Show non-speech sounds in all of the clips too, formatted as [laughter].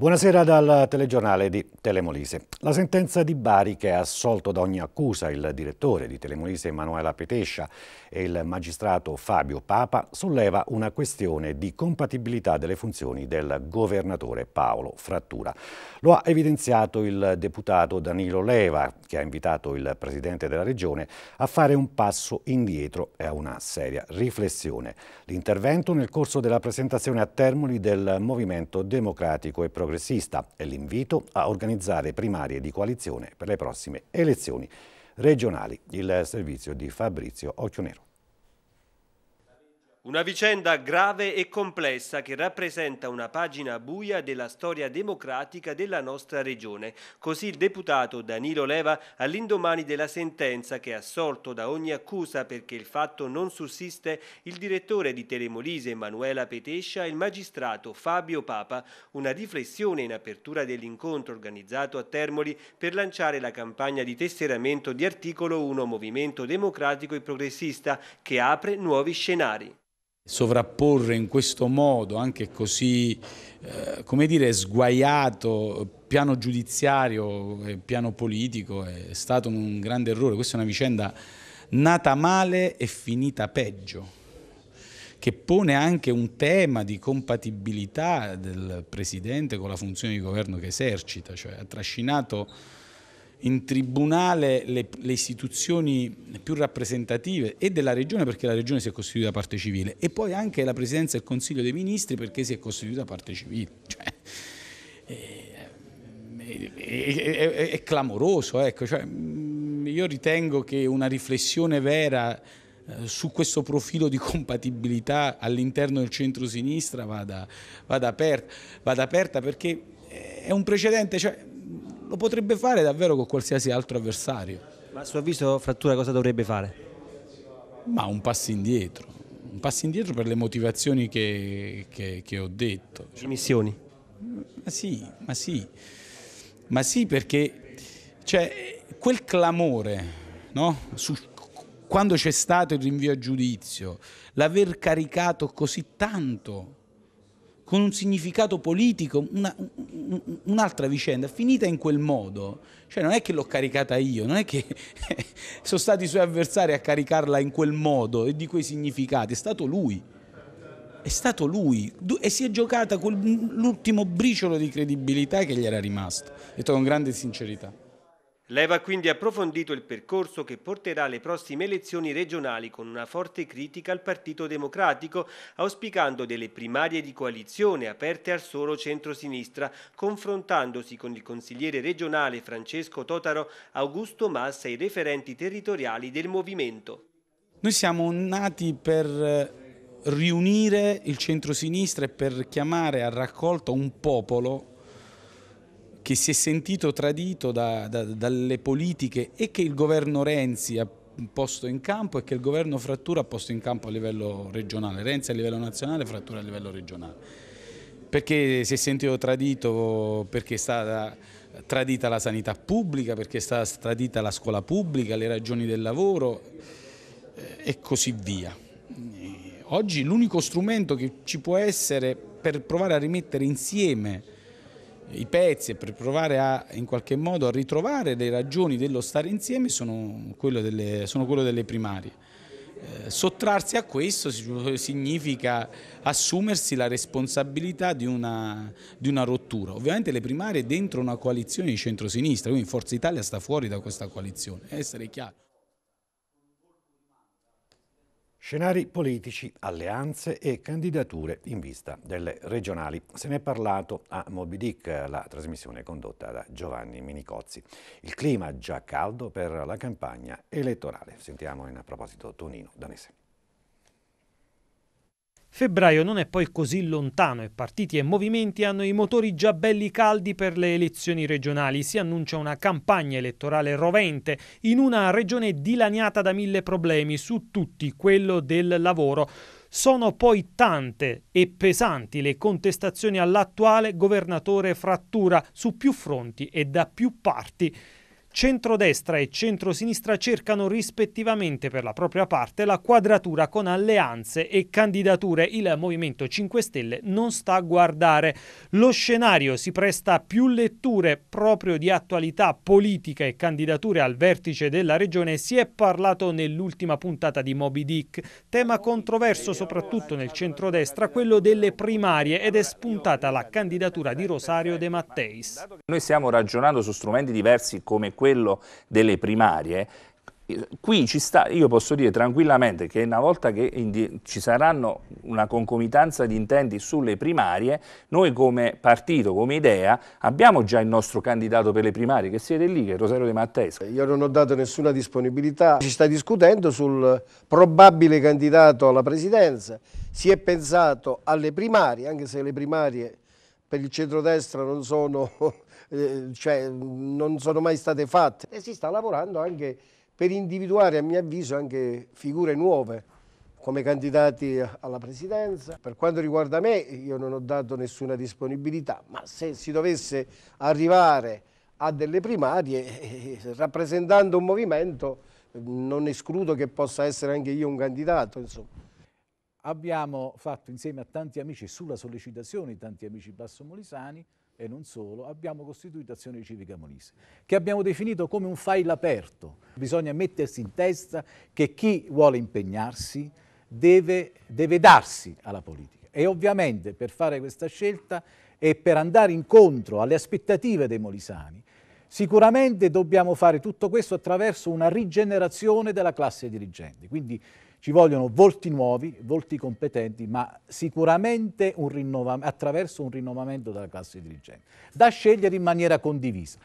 Buonasera dal telegiornale di Telemolise. La sentenza di Bari che ha assolto da ogni accusa il direttore di Telemolise Emanuela Petescia e il magistrato Fabio Papa solleva una questione di compatibilità delle funzioni del governatore Paolo Frattura. Lo ha evidenziato il deputato Danilo Leva, che ha invitato il presidente della regione a fare un passo indietro e a una seria riflessione. L'intervento nel corso della presentazione a Termoli del Movimento Democratico e Progressista e l'invito a organizzare primarie di coalizione per le prossime elezioni regionali. Il servizio di Fabrizio Occhionero. Una vicenda grave e complessa che rappresenta una pagina buia della storia democratica della nostra regione. Così il deputato Danilo Leva all'indomani della sentenza che è assolto da ogni accusa perché il fatto non sussiste il direttore di Telemolise Emanuela Petescia e il magistrato Fabio Papa. Una riflessione in apertura dell'incontro organizzato a Termoli per lanciare la campagna di tesseramento di articolo 1 Movimento Democratico e Progressista che apre nuovi scenari. Sovrapporre in questo modo, anche così, eh, come dire, sguaiato, piano giudiziario e piano politico è stato un grande errore. Questa è una vicenda nata male e finita peggio che pone anche un tema di compatibilità del Presidente con la funzione di governo che esercita, cioè ha trascinato in tribunale le, le, istituzioni più rappresentative e della Regione perché la Regione si è costituita parte civile e poi anche la Presidenza del Consiglio dei Ministri perché si è costituita parte civile. Cioè, è, eh, eh, eh, è, è, è, clamoroso. Ecco. Cioè, mm, io ritengo che una riflessione vera su questo profilo di compatibilità all'interno del centro-sinistra vada, vada, aperta, vada aperta perché è un precedente. Cioè, lo potrebbe fare davvero con qualsiasi altro avversario. Ma a suo avviso Frattura cosa dovrebbe fare? Ma un passo indietro, un passo indietro per le motivazioni che, che, che ho detto. Le missioni? Ma sì, ma sì, ma sì perché cioè, quel clamore no? Su, quando c'è stato il rinvio a giudizio, l'aver caricato così tanto con un significato politico, una, un'altra vicenda, finita in quel modo. Cioè non è che l'ho caricata io, non è che [laughs] sono stati i suoi avversari a caricarla in quel modo e di quei significati, è stato lui. È stato lui e si è giocata l'ultimo briciolo di credibilità che gli era rimasto, detto con grande sincerità. Leva ha quindi approfondito il percorso che porterà alle prossime elezioni regionali con una forte critica al Partito Democratico, auspicando delle primarie di coalizione aperte al solo centrosinistra, confrontandosi con il consigliere regionale Francesco Totaro, Augusto Massa e i referenti territoriali del movimento. Noi siamo nati per eh, riunire il centrosinistra e per chiamare a raccolta un popolo che si è sentito tradito da, da, dalle politiche e che il governo Renzi ha posto in campo e che il governo Frattura ha posto in campo a livello regionale, Renzi a livello nazionale, Frattura a livello regionale. Perché si è sentito tradito perché è stata tradita la sanità pubblica, perché è stata tradita la scuola pubblica, le ragioni del lavoro eh, e così via. Oggi l'unico strumento che ci può essere per provare a rimettere insieme i pezzi e per provare a, in qualche modo a ritrovare le ragioni dello stare insieme sono quello delle, sono quello delle primarie. Eh, sottrarsi a questo significa assumersi la responsabilità di una, di una rottura. Ovviamente le primarie dentro una coalizione di centrosinistra, quindi Forza Italia sta fuori da questa coalizione, essere chiaro. Scenari politici, alleanze e candidature in vista delle regionali. Se ne è parlato a Moby Dick, la trasmissione condotta da Giovanni Minicozzi. Il clima già caldo per la campagna elettorale. Sentiamo in proposito Tonino Danese. Febbraio non è poi così lontano e partiti e movimenti hanno i motori già belli caldi per le elezioni regionali. Si annuncia una campagna elettorale rovente in una regione dilaniata da mille problemi, su tutti quello del lavoro. Sono poi tante e pesanti le contestazioni all'attuale governatore Frattura su più fronti e da più parti. Centrodestra e centrosinistra cercano rispettivamente per la propria parte la quadratura con alleanze e candidature. Il Movimento 5 Stelle non sta a guardare. Lo scenario si presta a più letture proprio di attualità politica e candidature al vertice della regione. Si è parlato nell'ultima puntata di Moby Dick, tema controverso soprattutto nel centrodestra, quello delle primarie ed è spuntata la candidatura di Rosario De Matteis. Noi stiamo ragionando su strumenti diversi come quello delle primarie, qui ci sta, io posso dire tranquillamente che una volta che ci saranno una concomitanza di intenti sulle primarie, noi come partito, come idea, abbiamo già il nostro candidato per le primarie, che siete lì, che è Rosario De Mattesco. Io non ho dato nessuna disponibilità, si sta discutendo sul probabile candidato alla presidenza, si è pensato alle primarie, anche se le primarie per il centrodestra non sono eh, cioè, non sono mai state fatte. E si sta lavorando anche per individuare, a mio avviso, anche figure nuove come candidati alla presidenza. Per quanto riguarda me, io non ho dato nessuna disponibilità, ma se si dovesse arrivare a delle primarie, eh, rappresentando un movimento, non escludo che possa essere anche io un candidato. Insomma. Abbiamo fatto insieme a tanti amici, sulla sollecitazione di tanti amici bassomolisani, e non solo, abbiamo costituito Azione Civica Molise, che abbiamo definito come un file aperto. Bisogna mettersi in testa che chi vuole impegnarsi deve, deve darsi alla politica. E ovviamente per fare questa scelta e per andare incontro alle aspettative dei molisani, sicuramente dobbiamo fare tutto questo attraverso una rigenerazione della classe dirigente. Quindi ci vogliono volti nuovi, volti competenti, ma sicuramente un attraverso un rinnovamento della classe dirigente, da scegliere in maniera condivisa.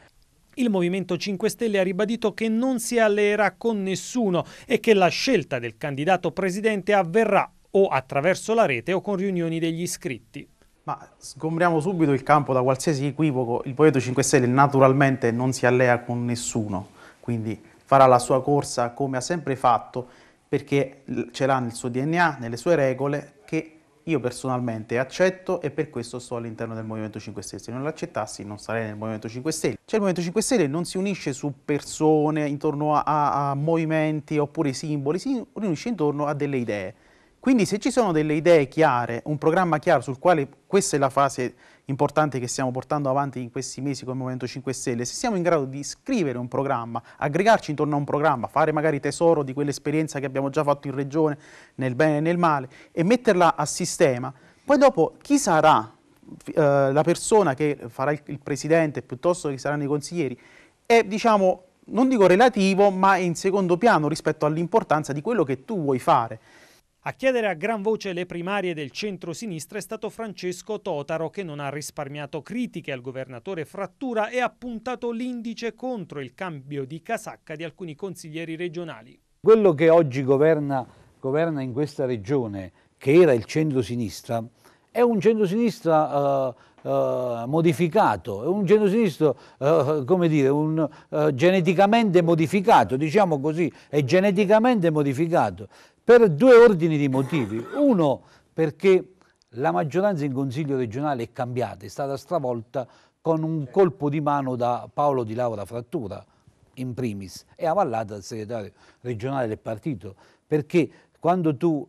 Il Movimento 5 Stelle ha ribadito che non si alleerà con nessuno e che la scelta del candidato presidente avverrà o attraverso la rete o con riunioni degli iscritti. Ma sgombriamo subito il campo da qualsiasi equivoco, il Movimento 5 Stelle naturalmente non si allea con nessuno, quindi farà la sua corsa come ha sempre fatto perché ce l'ha nel suo DNA, nelle sue regole, che io personalmente accetto e per questo sto all'interno del Movimento 5 Stelle. Se non l'accettassi non sarei nel Movimento 5 Stelle. Cioè il Movimento 5 Stelle non si unisce su persone, intorno a, a movimenti oppure simboli, si unisce intorno a delle idee. Quindi se ci sono delle idee chiare, un programma chiaro sul quale questa è la fase importante che stiamo portando avanti in questi mesi come Movimento 5 Stelle, se siamo in grado di scrivere un programma, aggregarci intorno a un programma, fare magari tesoro di quell'esperienza che abbiamo già fatto in regione nel bene e nel male e metterla a sistema, poi dopo chi sarà eh, la persona che farà il, il presidente piuttosto che saranno i consiglieri è diciamo non dico relativo ma in secondo piano rispetto all'importanza di quello che tu vuoi fare. A chiedere a gran voce le primarie del centro-sinistra è stato Francesco Totaro che non ha risparmiato critiche al governatore Frattura e ha puntato l'indice contro il cambio di casacca di alcuni consiglieri regionali. Quello che oggi governa, governa in questa regione, che era il centro-sinistra, è un centro-sinistra eh, eh, modificato, è un centro-sinistra, eh, come eh, geneticamente modificato, diciamo così, è geneticamente modificato per due ordini di motivi. Uno perché la maggioranza in Consiglio regionale è cambiata, è stata stravolta con un colpo di mano da Paolo Di Laura Frattura, in primis, e avallata dal segretario regionale del partito, perché quando tu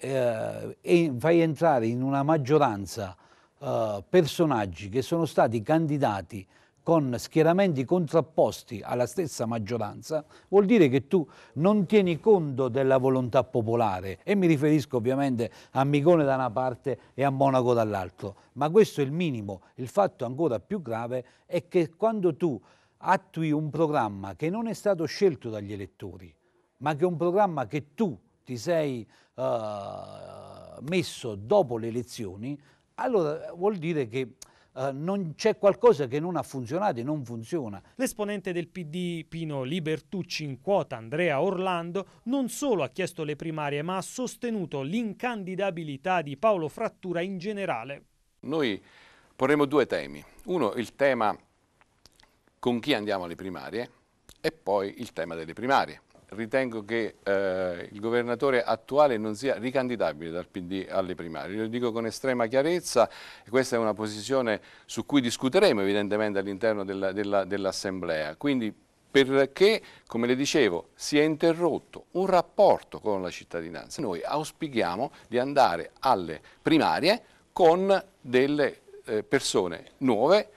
eh, fai entrare in una maggioranza eh, personaggi che sono stati candidati con schieramenti contrapposti alla stessa maggioranza, vuol dire che tu non tieni conto della volontà popolare e mi riferisco ovviamente a Micone da una parte e a Monaco dall'altro, ma questo è il minimo. Il fatto ancora più grave è che quando tu attui un programma che non è stato scelto dagli elettori, ma che è un programma che tu ti sei uh, messo dopo le elezioni, allora vuol dire che eh, non c'è qualcosa che non ha funzionato e non funziona. L'esponente del PD Pino Libertucci in quota Andrea Orlando non solo ha chiesto le primarie ma ha sostenuto l'incandidabilità di Paolo Frattura in generale. Noi porremo due temi. Uno, il tema con chi andiamo alle primarie e poi il tema delle primarie ritengo che eh, il governatore attuale non sia ricandidabile dal PD alle primarie. Lo dico con estrema chiarezza questa è una posizione su cui discuteremo evidentemente all'interno dell'Assemblea. Dell Quindi perché, come le dicevo, si è interrotto un rapporto con la cittadinanza. Noi auspichiamo di andare alle primarie con delle eh, persone nuove,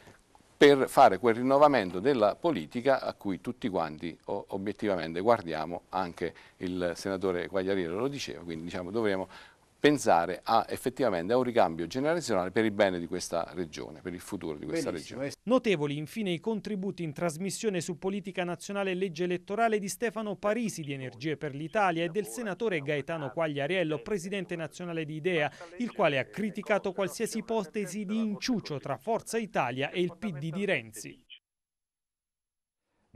per fare quel rinnovamento della politica a cui tutti quanti obiettivamente guardiamo, anche il senatore Quagliarino lo diceva, quindi diciamo, dovremo pensare a, effettivamente a un ricambio generazionale per il bene di questa regione, per il futuro di questa Benissimo. regione. Eh. Notevoli infine i contributi in trasmissione su politica nazionale e legge elettorale di Stefano Parisi di Energie per l'Italia e del senatore Gaetano Quagliariello, presidente nazionale di Idea, il quale ha criticato qualsiasi ipotesi di inciucio tra Forza Italia e il PD di Renzi.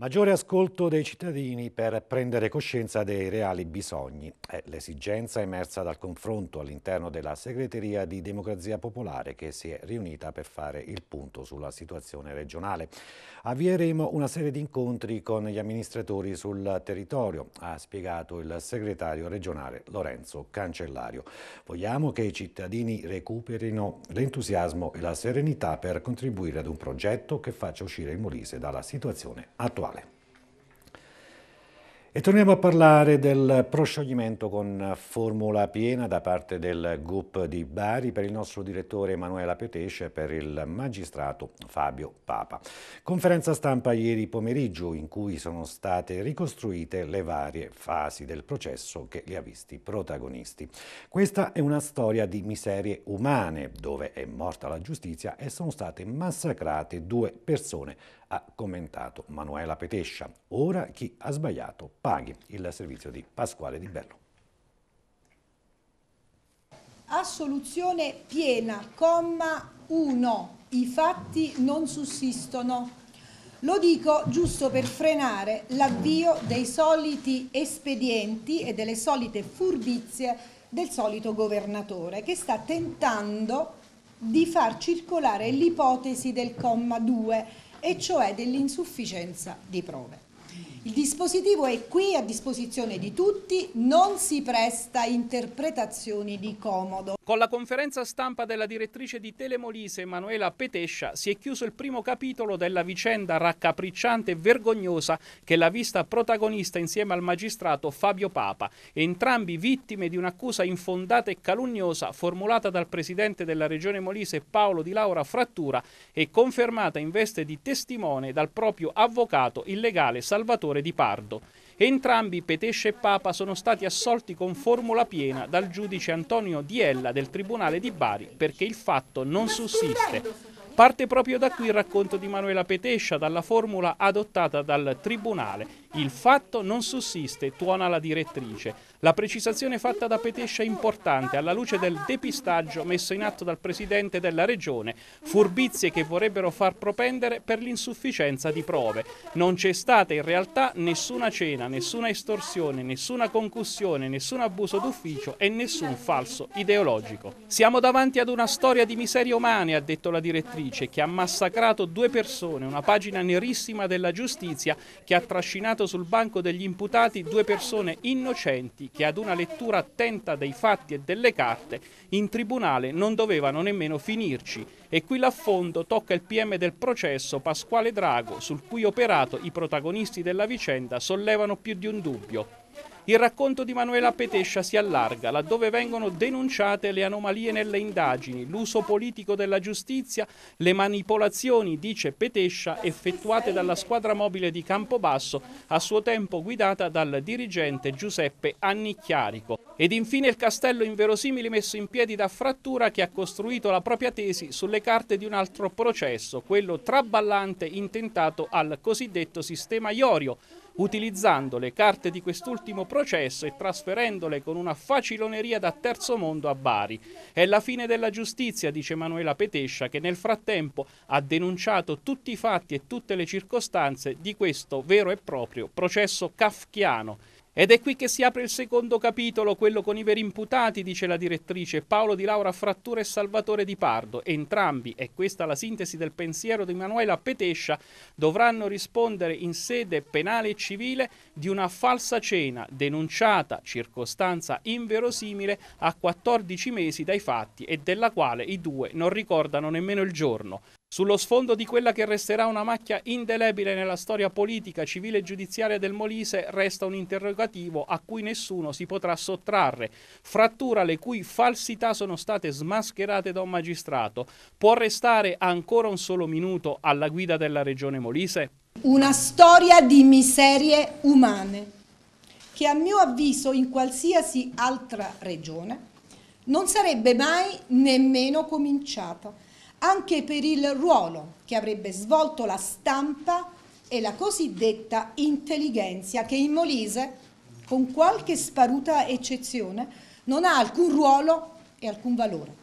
Maggiore ascolto dei cittadini per prendere coscienza dei reali bisogni è l'esigenza emersa dal confronto all'interno della segreteria di Democrazia Popolare che si è riunita per fare il punto sulla situazione regionale. Avvieremo una serie di incontri con gli amministratori sul territorio, ha spiegato il segretario regionale Lorenzo Cancellario. Vogliamo che i cittadini recuperino l'entusiasmo e la serenità per contribuire ad un progetto che faccia uscire il Molise dalla situazione attuale attuale. E torniamo a parlare del proscioglimento con formula piena da parte del GUP di Bari per il nostro direttore Emanuela Piotesce e per il magistrato Fabio Papa. Conferenza stampa ieri pomeriggio in cui sono state ricostruite le varie fasi del processo che li ha visti protagonisti. Questa è una storia di miserie umane dove è morta la giustizia e sono state massacrate due persone ha commentato Manuela Petescia. Ora chi ha sbagliato paghi il servizio di Pasquale Di Bello. Assoluzione piena, comma 1. I fatti non sussistono. Lo dico giusto per frenare l'avvio dei soliti espedienti e delle solite furbizie del solito governatore che sta tentando di far circolare l'ipotesi del comma 2 e cioè dell'insufficienza di prove. Il dispositivo è qui a disposizione di tutti, non si presta interpretazioni di comodo. Con la conferenza stampa della direttrice di Telemolise Emanuela Petescia si è chiuso il primo capitolo della vicenda raccapricciante e vergognosa che l'ha vista protagonista insieme al magistrato Fabio Papa, entrambi vittime di un'accusa infondata e calunniosa formulata dal presidente della regione Molise Paolo Di Laura Frattura e confermata in veste di testimone dal proprio avvocato il legale Salvatore Di Pardo. Entrambi, Petesce e Papa, sono stati assolti con formula piena dal giudice Antonio Diella del Tribunale di Bari perché il fatto non sussiste. Parte proprio da qui il racconto di Manuela Petescia dalla formula adottata dal Tribunale il fatto non sussiste, tuona la direttrice. La precisazione fatta da Petescia è importante alla luce del depistaggio messo in atto dal Presidente della Regione, furbizie che vorrebbero far propendere per l'insufficienza di prove. Non c'è stata in realtà nessuna cena, nessuna estorsione, nessuna concussione, nessun abuso d'ufficio e nessun falso ideologico. Siamo davanti ad una storia di miserie umane, ha detto la direttrice, che ha massacrato due persone, una pagina nerissima della giustizia che ha trascinato trovato sul banco degli imputati due persone innocenti che ad una lettura attenta dei fatti e delle carte in tribunale non dovevano nemmeno finirci e qui l'affondo tocca il PM del processo Pasquale Drago sul cui operato i protagonisti della vicenda sollevano più di un dubbio. Il racconto di Manuela Petescia si allarga, laddove vengono denunciate le anomalie nelle indagini, l'uso politico della giustizia, le manipolazioni, dice Petescia, effettuate dalla squadra mobile di Campobasso, a suo tempo guidata dal dirigente Giuseppe Annicchiarico. Ed infine il castello inverosimile messo in piedi da Frattura che ha costruito la propria tesi sulle carte di un altro processo, quello traballante intentato al cosiddetto sistema Iorio, utilizzando le carte di quest'ultimo processo e trasferendole con una faciloneria da terzo mondo a Bari. È la fine della giustizia, dice Manuela Petescia, che nel frattempo ha denunciato tutti i fatti e tutte le circostanze di questo vero e proprio processo kafkiano. Ed è qui che si apre il secondo capitolo, quello con i veri imputati, dice la direttrice, Paolo di Laura Frattura e Salvatore Di Pardo. Entrambi, e questa la sintesi del pensiero di Emanuela Petescia, dovranno rispondere in sede penale e civile di una falsa cena, denunciata, circostanza inverosimile, a 14 mesi dai fatti e della quale i due non ricordano nemmeno il giorno. Sullo sfondo di quella che resterà una macchia indelebile nella storia politica, civile e giudiziaria del Molise, resta un interrogativo a cui nessuno si potrà sottrarre, frattura le cui falsità sono state smascherate da un magistrato. Può restare ancora un solo minuto alla guida della regione Molise? Una storia di miserie umane, che a mio avviso in qualsiasi altra regione non sarebbe mai nemmeno cominciata anche per il ruolo che avrebbe svolto la stampa e la cosiddetta intelligenza che in Molise, con qualche sparuta eccezione, non ha alcun ruolo e alcun valore.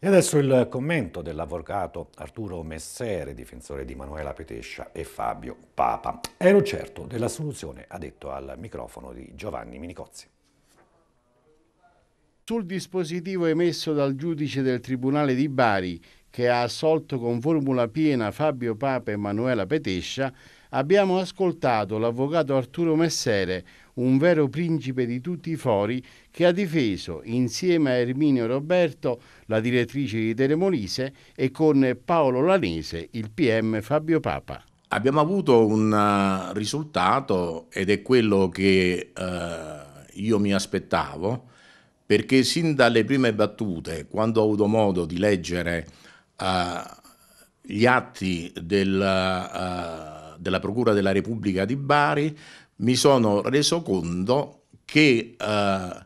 E adesso il commento dell'avvocato Arturo Messere, difensore di Manuela Petescia e Fabio Papa. Ero certo della soluzione, ha detto al microfono di Giovanni Minicozzi sul dispositivo emesso dal giudice del Tribunale di Bari, che ha assolto con formula piena Fabio Papa e Manuela Petescia, abbiamo ascoltato l'avvocato Arturo Messere, un vero principe di tutti i fori, che ha difeso insieme a Erminio Roberto, la direttrice di Telemolise, e con Paolo Lanese, il PM Fabio Papa. Abbiamo avuto un eh, risultato ed è quello che eh, io mi aspettavo perché sin dalle prime battute, quando ho avuto modo di leggere uh, gli atti del, uh, della Procura della Repubblica di Bari, mi sono reso conto che uh,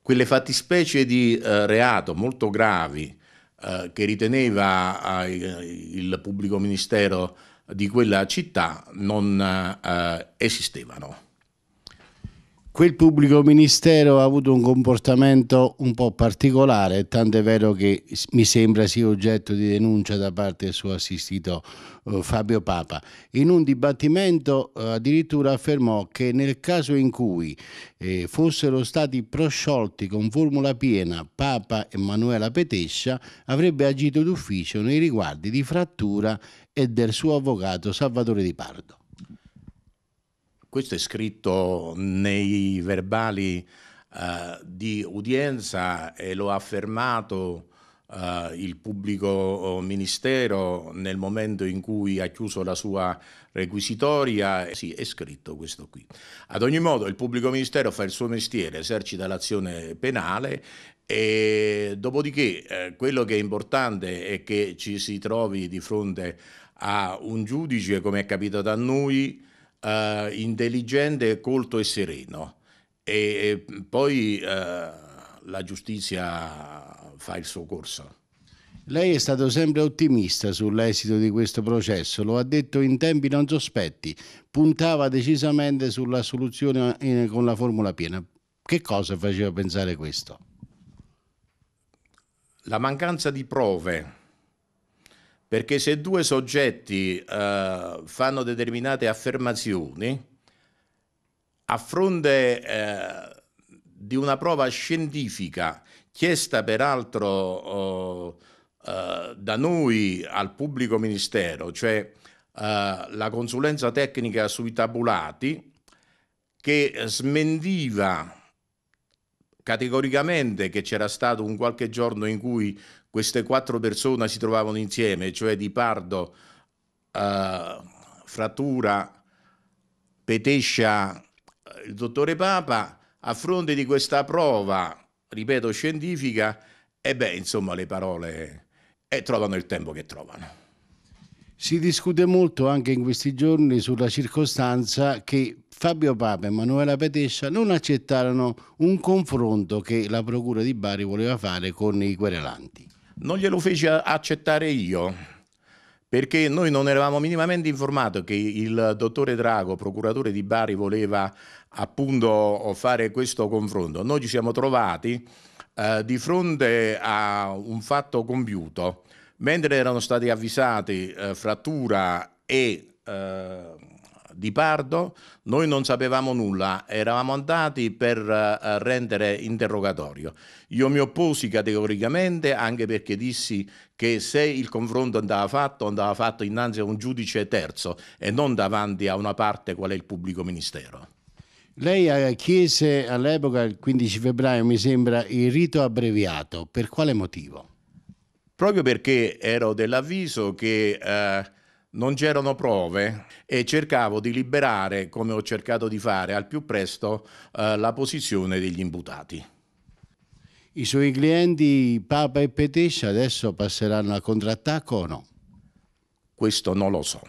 quelle fattispecie di reato molto gravi che riteneva il pubblico ministero di quella città non esistevano quel pubblico ministero ha avuto un comportamento un po' particolare, tant'è vero che mi sembra sia oggetto di denuncia da parte del suo assistito eh, Fabio Papa. In un dibattimento eh, addirittura affermò che nel caso in cui eh, fossero stati prosciolti con formula piena Papa e Manuela Petescia, avrebbe agito d'ufficio nei riguardi di Frattura e del suo avvocato Salvatore Di Pardo questo è scritto nei verbali uh, di udienza e lo ha affermato Uh, il pubblico oh, ministero nel momento in cui ha chiuso la sua requisitoria, sì, è scritto questo qui. Ad ogni modo il pubblico ministero fa il suo mestiere, esercita l'azione penale e dopodiché eh, quello che è importante è che ci si trovi di fronte a un giudice, come è capitato a noi, eh, intelligente, colto e sereno. E, e poi eh, la giustizia fa il suo corso. Lei è stato sempre ottimista sull'esito di questo processo, lo ha detto in tempi non sospetti, puntava decisamente sulla soluzione in, con la formula piena. Che cosa faceva pensare questo? La mancanza di prove perché se due soggetti eh, fanno determinate affermazioni, a fronte eh, di una prova scientifica chiesta peraltro oh, eh, da noi al pubblico ministero, cioè eh, la consulenza tecnica sui tabulati, che smentiva categoricamente che c'era stato un qualche giorno in cui queste quattro persone si trovavano insieme, cioè Di Pardo, eh, Fratura, Petescia, eh, il dottore Papa, a fronte di questa prova, ripeto, scientifica, e beh, insomma, le parole eh, trovano il tempo che trovano. Si discute molto anche in questi giorni sulla circostanza che Fabio Papa e Emanuela Petescia non accettarono un confronto che la Procura di Bari voleva fare con i querelanti. Non glielo feci accettare io, perché noi non eravamo minimamente informati che il dottore Drago, procuratore di Bari, voleva appunto fare questo confronto. Noi ci siamo trovati eh, di fronte a un fatto compiuto, mentre erano stati avvisati eh, frattura e eh, di Pardo, noi non sapevamo nulla, eravamo andati per uh, rendere interrogatorio. Io mi opposi categoricamente anche perché dissi che se il confronto andava fatto, andava fatto innanzi a un giudice terzo e non davanti a una parte qual è il pubblico ministero. Lei eh, chiese all'epoca, il 15 febbraio, mi sembra, il rito abbreviato. Per quale motivo? Proprio perché ero dell'avviso che eh, non c'erano prove e cercavo di liberare, come ho cercato di fare al più presto, eh, la posizione degli imputati. I suoi clienti Papa e Petescia adesso passeranno a contrattacco o no? Questo non lo so.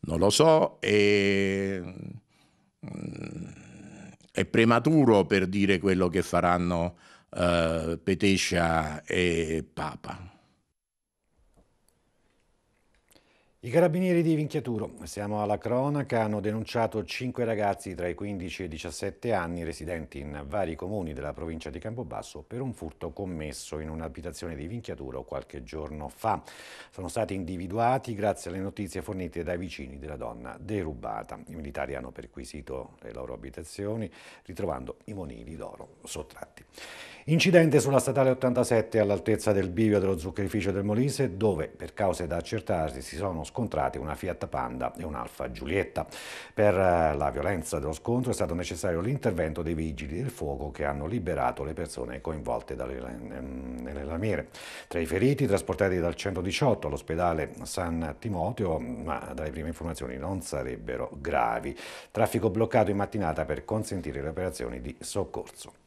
Non lo so e... Mm, è prematuro per dire quello che faranno eh, Petescia e Papa. I carabinieri di Vinchiaturo, siamo alla cronaca, hanno denunciato cinque ragazzi tra i 15 e i 17 anni residenti in vari comuni della provincia di Campobasso per un furto commesso in un'abitazione di Vinchiaturo qualche giorno fa. Sono stati individuati grazie alle notizie fornite dai vicini della donna derubata. I militari hanno perquisito le loro abitazioni ritrovando i monili d'oro sottratti. Incidente sulla statale 87 all'altezza del bivio dello zuccherificio del Molise dove per cause da accertarsi si sono scontrati una Fiat Panda e un'Alfa Giulietta. Per eh, la violenza dello scontro è stato necessario l'intervento dei vigili del fuoco che hanno liberato le persone coinvolte dalle, ehm, nelle lamiere. Tra i feriti trasportati dal 118 all'ospedale San Timoteo, ma dalle prime informazioni non sarebbero gravi. Traffico bloccato in mattinata per consentire le operazioni di soccorso.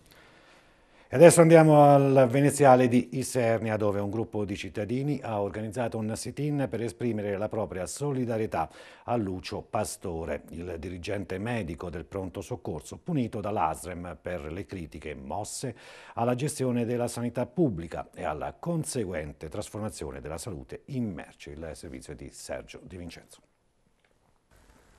E adesso andiamo al veneziale di Isernia dove un gruppo di cittadini ha organizzato un sit-in per esprimere la propria solidarietà a Lucio Pastore, il dirigente medico del pronto soccorso punito dall'ASREM per le critiche mosse alla gestione della sanità pubblica e alla conseguente trasformazione della salute in merce. Il servizio di Sergio Di Vincenzo.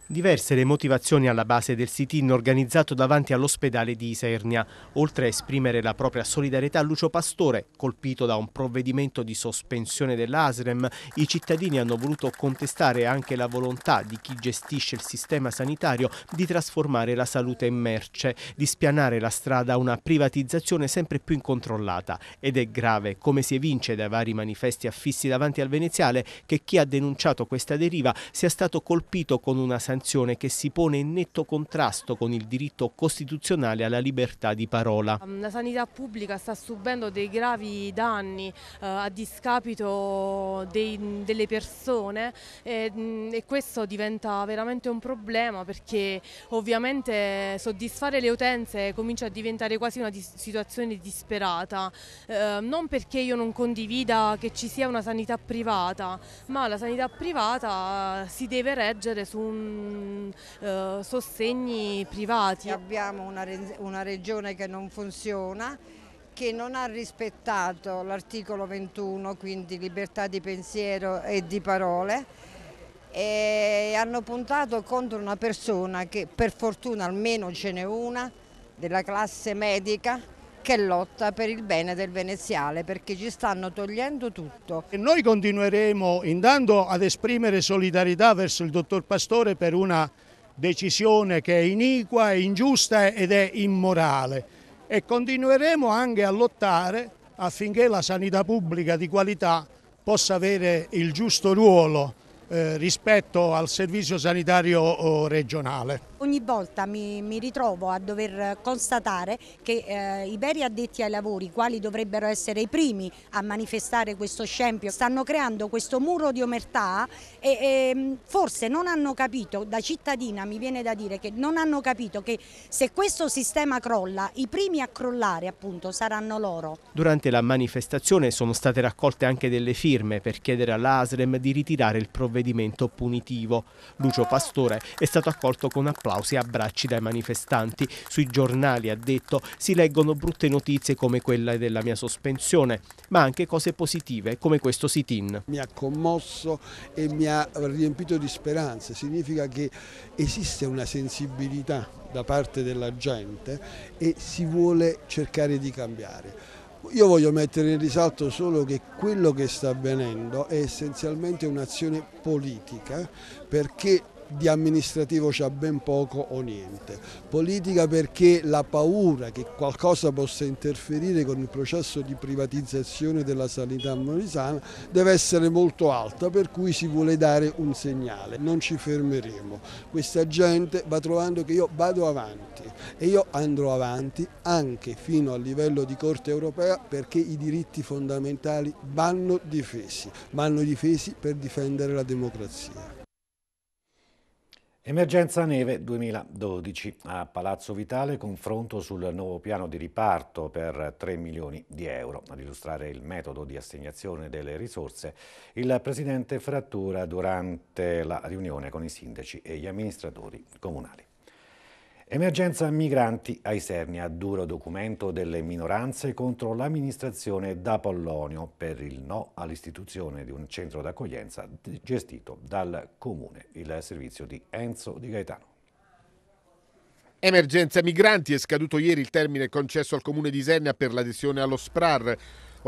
Diverse le motivazioni alla base del sit-in organizzato davanti all'ospedale di Isernia, oltre a esprimere la propria solidarietà a Lucio Pastore, colpito da un provvedimento di sospensione dell'ASREM, i cittadini hanno voluto contestare anche la volontà di chi gestisce il sistema sanitario di trasformare la salute in merce, di spianare la strada a una privatizzazione sempre più incontrollata ed è grave, come si evince dai vari manifesti affissi davanti al Veneziale, che chi ha denunciato questa deriva sia stato colpito con una sanità sanzione che si pone in netto contrasto con il diritto costituzionale alla libertà di parola. Ehm, la sanità pubblica sta subendo dei gravi danni eh, a discapito dei, delle persone e, mm, e questo diventa veramente un problema perché ovviamente soddisfare le utenze comincia a diventare quasi una dis situazione disperata, eh, non perché io non condivida che ci sia una sanità privata, ma la sanità privata si deve reggere su un Mm, eh, sostegni privati. Abbiamo una, re una regione che non funziona, che non ha rispettato l'articolo 21, quindi libertà di pensiero e di parole, e hanno puntato contro una persona che per fortuna almeno ce n'è una della classe medica che lotta per il bene del veneziale perché ci stanno togliendo tutto. E noi continueremo intanto ad esprimere solidarietà verso il dottor Pastore per una decisione che è iniqua, è ingiusta ed è immorale e continueremo anche a lottare affinché la sanità pubblica di qualità possa avere il giusto ruolo eh, rispetto al servizio sanitario eh, regionale. Ogni volta mi, mi ritrovo a dover constatare che eh, i veri addetti ai lavori, quali dovrebbero essere i primi a manifestare questo scempio, stanno creando questo muro di omertà e, e mm, forse non hanno capito, da cittadina mi viene da dire che non hanno capito che se questo sistema crolla, i primi a crollare appunto saranno loro. Durante la manifestazione sono state raccolte anche delle firme per chiedere all'ASREM di ritirare il provvedimento provvedimento punitivo. Lucio Pastore è stato accolto con applausi e abbracci dai manifestanti. Sui giornali, ha detto, si leggono brutte notizie come quella della mia sospensione, ma anche cose positive come questo sit-in. Mi ha commosso e mi ha riempito di speranze, significa che esiste una sensibilità da parte della gente e si vuole cercare di cambiare. Io voglio mettere in risalto solo che quello che sta avvenendo è essenzialmente un'azione politica perché di amministrativo c'ha ben poco o niente. Politica perché la paura che qualcosa possa interferire con il processo di privatizzazione della sanità molisana deve essere molto alta, per cui si vuole dare un segnale. Non ci fermeremo. Questa gente va trovando che io vado avanti e io andrò avanti anche fino al livello di Corte europea perché i diritti fondamentali vanno difesi, vanno difesi per difendere la democrazia. Emergenza neve 2012. A Palazzo Vitale confronto sul nuovo piano di riparto per 3 milioni di euro. Ad illustrare il metodo di assegnazione delle risorse, il Presidente Frattura durante la riunione con i sindaci e gli amministratori comunali. Emergenza migranti a Isernia, duro documento delle minoranze contro l'amministrazione d'Apollonio per il no all'istituzione di un centro d'accoglienza gestito dal Comune, il servizio di Enzo Di Gaetano. Emergenza migranti è scaduto ieri il termine concesso al Comune di Isernia per l'adesione allo SPRAR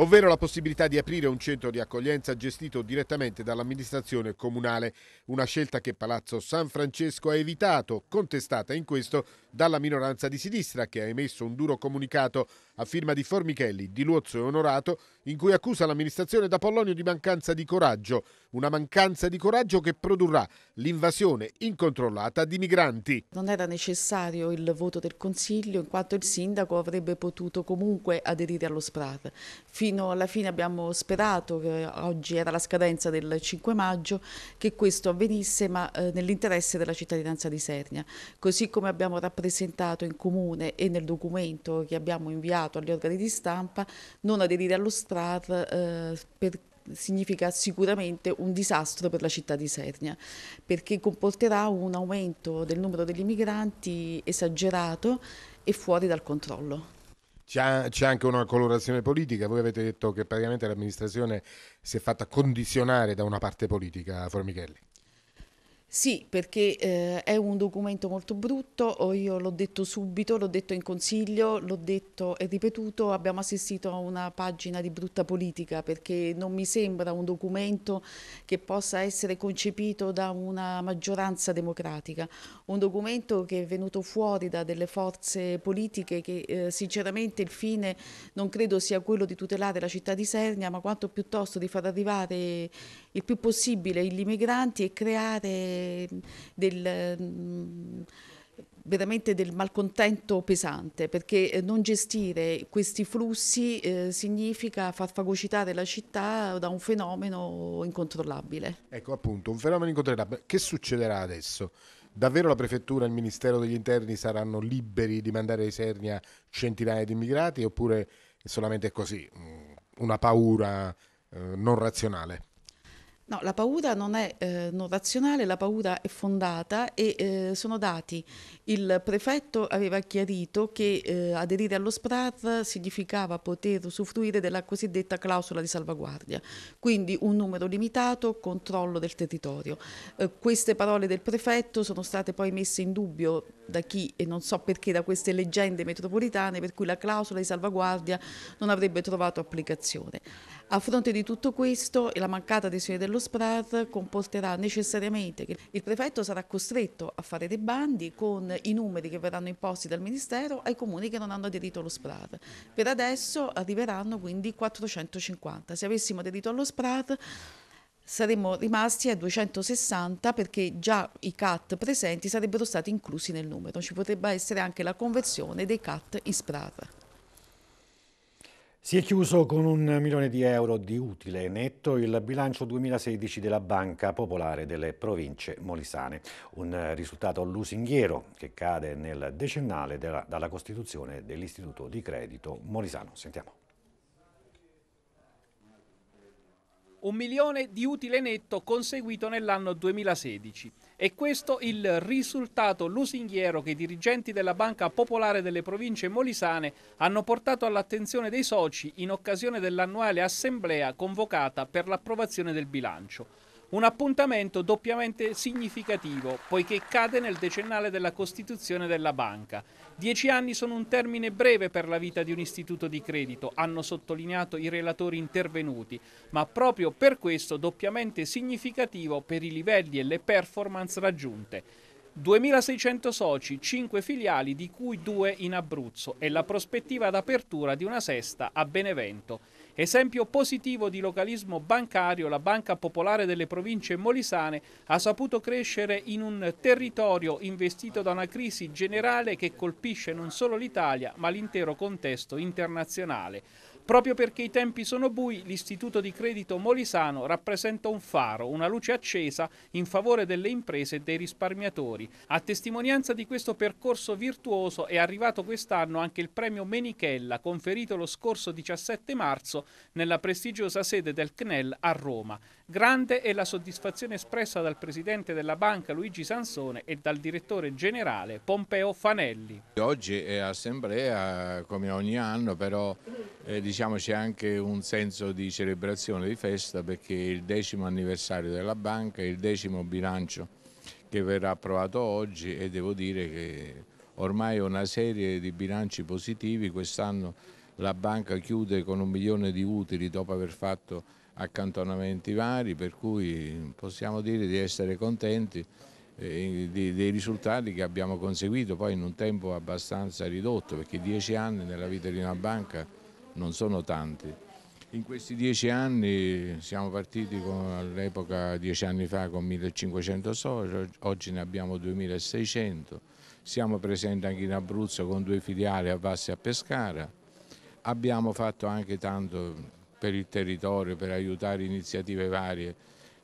ovvero la possibilità di aprire un centro di accoglienza gestito direttamente dall'amministrazione comunale, una scelta che Palazzo San Francesco ha evitato, contestata in questo dalla minoranza di sinistra che ha emesso un duro comunicato a firma di Formichelli, Di Luozzo e Onorato, in cui accusa l'amministrazione d'Apollonio di mancanza di coraggio, una mancanza di coraggio che produrrà l'invasione incontrollata di migranti. Non era necessario il voto del Consiglio in quanto il sindaco avrebbe potuto comunque aderire allo SPRAR. Fino alla fine abbiamo sperato che oggi era la scadenza del 5 maggio che questo avvenisse ma eh, nell'interesse della cittadinanza di Sernia. Così come abbiamo rappresentato in comune e nel documento che abbiamo inviato vietato agli organi di stampa non aderire allo SPRAR eh, per significa sicuramente un disastro per la città di Sernia, perché comporterà un aumento del numero degli immigranti esagerato e fuori dal controllo. C'è anche una colorazione politica, voi avete detto che praticamente l'amministrazione si è fatta condizionare da una parte politica, Formichelli. Sì, perché eh, è un documento molto brutto, io l'ho detto subito, l'ho detto in consiglio, l'ho detto e ripetuto, abbiamo assistito a una pagina di brutta politica perché non mi sembra un documento che possa essere concepito da una maggioranza democratica, un documento che è venuto fuori da delle forze politiche che eh, sinceramente il fine non credo sia quello di tutelare la città di Sernia, ma quanto piuttosto di far arrivare il più possibile gli immigranti e creare mm, del, mm, veramente del malcontento pesante, perché eh, non gestire questi flussi eh, significa far fagocitare la città da un fenomeno incontrollabile. Ecco appunto, un fenomeno incontrollabile. Che succederà adesso? Davvero la prefettura e il Ministero degli Interni saranno liberi di mandare ai Sernia centinaia di immigrati oppure è solamente così, mm, una paura eh, non razionale? No, la paura non è eh, non razionale, la paura è fondata e eh, sono dati. Il prefetto aveva chiarito che eh, aderire allo SPRAR significava poter usufruire della cosiddetta clausola di salvaguardia, quindi un numero limitato, controllo del territorio. Eh, queste parole del prefetto sono state poi messe in dubbio da chi, e non so perché, da queste leggende metropolitane per cui la clausola di salvaguardia non avrebbe trovato applicazione. A fronte di tutto questo la mancata adesione dello SPRAR comporterà necessariamente che il prefetto sarà costretto a fare dei bandi con i numeri che verranno imposti dal Ministero ai comuni che non hanno aderito allo SPRAR. Per adesso arriveranno quindi 450. Se avessimo aderito allo SPRAR saremmo rimasti a 260 perché già i CAT presenti sarebbero stati inclusi nel numero. Ci potrebbe essere anche la conversione dei CAT in SPRAR. Si è chiuso con un milione di euro di utile netto il bilancio 2016 della Banca Popolare delle Province Molisane, un risultato lusinghiero che cade nel decennale della, dalla costituzione dell'Istituto di Credito Molisano. Sentiamo. un milione di utile netto conseguito nell'anno 2016. E questo il risultato lusinghiero che i dirigenti della Banca Popolare delle Province Molisane hanno portato all'attenzione dei soci in occasione dell'annuale assemblea convocata per l'approvazione del bilancio. Un appuntamento doppiamente significativo, poiché cade nel decennale della Costituzione della banca. Dieci anni sono un termine breve per la vita di un istituto di credito, hanno sottolineato i relatori intervenuti, ma proprio per questo doppiamente significativo per i livelli e le performance raggiunte. 2.600 soci, 5 filiali di cui 2 in Abruzzo e la prospettiva d'apertura di una sesta a Benevento. Esempio positivo di localismo bancario, la Banca Popolare delle Province Molisane ha saputo crescere in un territorio investito da una crisi generale che colpisce non solo l'Italia ma l'intero contesto internazionale. Proprio perché i tempi sono bui, l'istituto di credito molisano rappresenta un faro, una luce accesa in favore delle imprese e dei risparmiatori. A testimonianza di questo percorso virtuoso è arrivato quest'anno anche il premio Menichella, conferito lo scorso 17 marzo nella prestigiosa sede del CNEL a Roma. Grande è la soddisfazione espressa dal presidente della banca Luigi Sansone e dal direttore generale Pompeo Fanelli. Oggi è assemblea come ogni anno, però eh, diciamo c'è anche un senso di celebrazione, di festa perché è il decimo anniversario della banca, è il decimo bilancio che verrà approvato oggi e devo dire che ormai una serie di bilanci positivi, quest'anno la banca chiude con un milione di utili dopo aver fatto accantonamenti vari, per cui possiamo dire di essere contenti eh, dei risultati che abbiamo conseguito poi in un tempo abbastanza ridotto, perché dieci anni nella vita di una banca non sono tanti. In questi dieci anni siamo partiti all'epoca dieci anni fa con 1500 soci, oggi ne abbiamo 2600, siamo presenti anche in Abruzzo con due filiali a Vassi e a Pescara, abbiamo fatto anche tanto per il territorio, per aiutare iniziative varie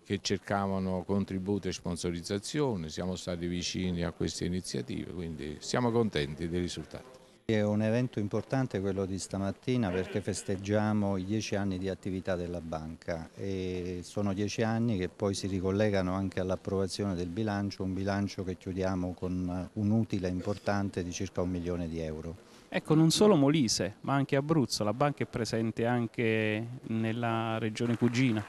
che cercavano contributi e sponsorizzazione, siamo stati vicini a queste iniziative, quindi siamo contenti dei risultati. È un evento importante quello di stamattina perché festeggiamo i dieci anni di attività della banca e sono dieci anni che poi si ricollegano anche all'approvazione del bilancio, un bilancio che chiudiamo con un utile importante di circa un milione di euro. Ecco, non solo Molise, ma anche Abruzzo, la banca è presente anche nella regione cugina.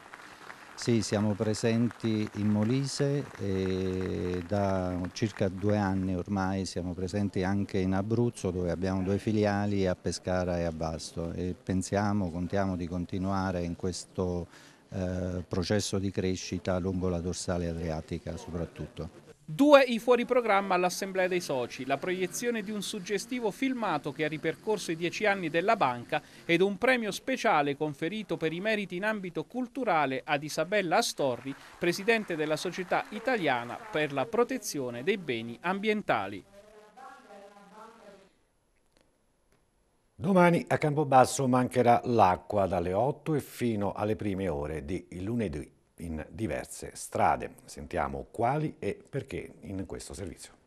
Sì, siamo presenti in Molise e da circa due anni ormai siamo presenti anche in Abruzzo dove abbiamo due filiali a Pescara e a Basto e pensiamo, contiamo di continuare in questo eh, processo di crescita lungo la dorsale adriatica soprattutto. Due i fuori programma all'Assemblea dei Soci, la proiezione di un suggestivo filmato che ha ripercorso i dieci anni della banca ed un premio speciale conferito per i meriti in ambito culturale ad Isabella Astorri, presidente della Società Italiana per la protezione dei beni ambientali. Domani a Campobasso mancherà l'acqua dalle 8 e fino alle prime ore di lunedì in diverse strade. Sentiamo quali e perché in questo servizio.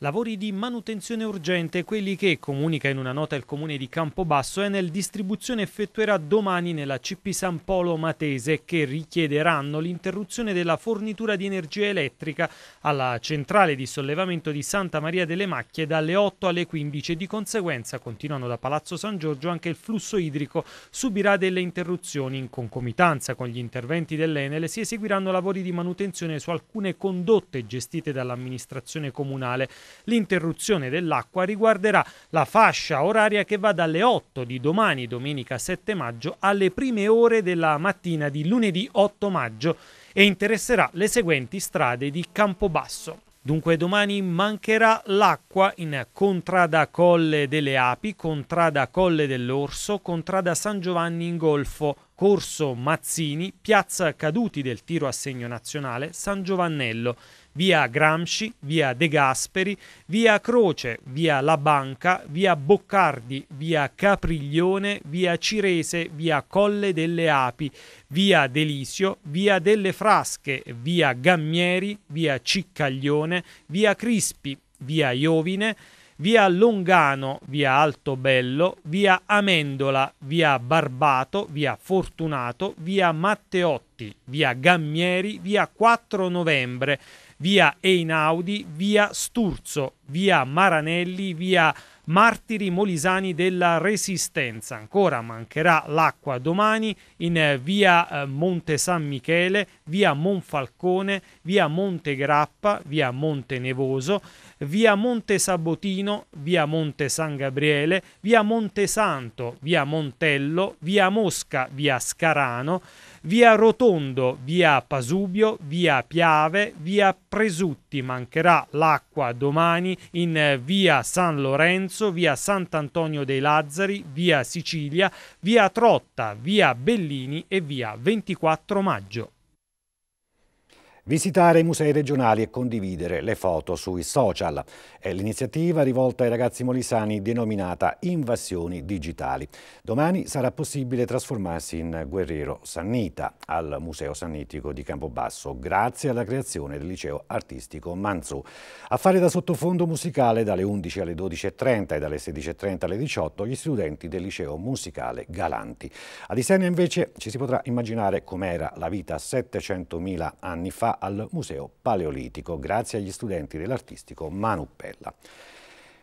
Lavori di manutenzione urgente, quelli che, comunica in una nota il comune di Campobasso, Enel Distribuzione effettuerà domani nella CP San Polo Matese, che richiederanno l'interruzione della fornitura di energia elettrica alla centrale di sollevamento di Santa Maria delle Macchie dalle 8 alle 15 e di conseguenza, continuano da Palazzo San Giorgio, anche il flusso idrico subirà delle interruzioni. In concomitanza con gli interventi dell'Enel si eseguiranno lavori di manutenzione su alcune condotte gestite dall'amministrazione comunale L'interruzione dell'acqua riguarderà la fascia oraria che va dalle 8 di domani, domenica 7 maggio, alle prime ore della mattina di lunedì 8 maggio e interesserà le seguenti strade di Campobasso. Dunque domani mancherà l'acqua in Contrada Colle delle Api, Contrada Colle dell'Orso, Contrada San Giovanni in Golfo, Corso Mazzini, Piazza Caduti del Tiro a Segno Nazionale, San Giovannello, via Gramsci, via De Gasperi, via Croce, via La Banca, via Boccardi, via Capriglione, via Cirese, via Colle delle Api, via Delisio, via Delle Frasche, via Gammieri, via Ciccaglione, via Crispi, via Iovine, via Longano, via Altobello, via Amendola, via Barbato, via Fortunato, via Matteotti, via Gammieri, via 4 Novembre, via Einaudi, via Sturzo, via Maranelli, via Martiri Molisani della Resistenza. Ancora mancherà l'acqua domani in eh, via eh, Monte San Michele, via Monfalcone, via Monte Grappa, via Monte Nevoso, via Monte Sabotino, via Monte San Gabriele, via Monte Santo, via Montello, via Mosca, via Scarano, via Rotondo, via Pasubio, via Piave, via Presutti, mancherà l'acqua domani in eh, via San Lorenzo, via Sant'Antonio dei Lazzari, via Sicilia, via Trotta, via Bellini e via 24 maggio. Visitare i musei regionali e condividere le foto sui social. È l'iniziativa rivolta ai ragazzi molisani denominata Invasioni Digitali. Domani sarà possibile trasformarsi in guerriero sannita al Museo Sannitico di Campobasso grazie alla creazione del liceo artistico Manzù. A fare da sottofondo musicale dalle 11 alle 12.30 e dalle 16.30 alle 18 gli studenti del liceo musicale Galanti. A Disegna invece ci si potrà immaginare com'era la vita 700.000 anni fa al Museo Paleolitico, grazie agli studenti dell'artistico Manuppella.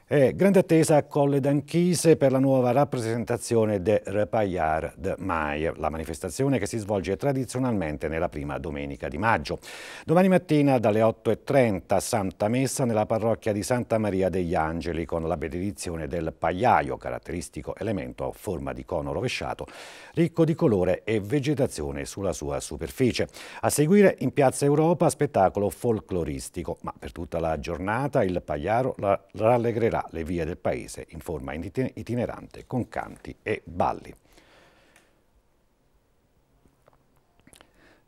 E grande attesa a Colle d'Anchise per la nuova rappresentazione de Repaillard de Mai, la manifestazione che si svolge tradizionalmente nella prima domenica di maggio. Domani mattina dalle 8.30 Santa Messa nella parrocchia di Santa Maria degli Angeli con la benedizione del pagliaio, caratteristico elemento a forma di cono rovesciato, ricco di colore e vegetazione sulla sua superficie. A seguire in Piazza Europa spettacolo folcloristico, ma per tutta la giornata il pagliaro rallegrerà percorrerà le vie del paese in forma itinerante con canti e balli.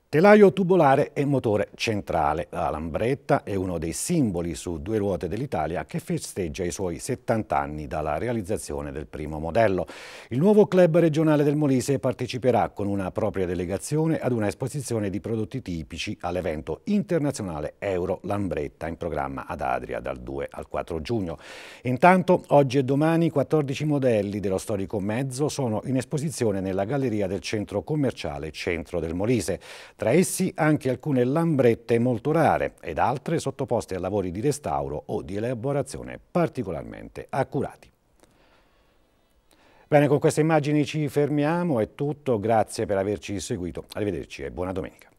Telaio tubolare e motore centrale. La Lambretta è uno dei simboli su due ruote dell'Italia che festeggia i suoi 70 anni dalla realizzazione del primo modello. Il nuovo club regionale del Molise parteciperà con una propria delegazione ad una esposizione di prodotti tipici all'evento internazionale Euro Lambretta in programma ad Adria dal 2 al 4 giugno. Intanto oggi e domani 14 modelli dello storico mezzo sono in esposizione nella galleria del centro commerciale Centro del Molise. Tra essi anche alcune lambrette molto rare ed altre sottoposte a lavori di restauro o di elaborazione particolarmente accurati. Bene, con queste immagini ci fermiamo, è tutto, grazie per averci seguito, arrivederci e buona domenica.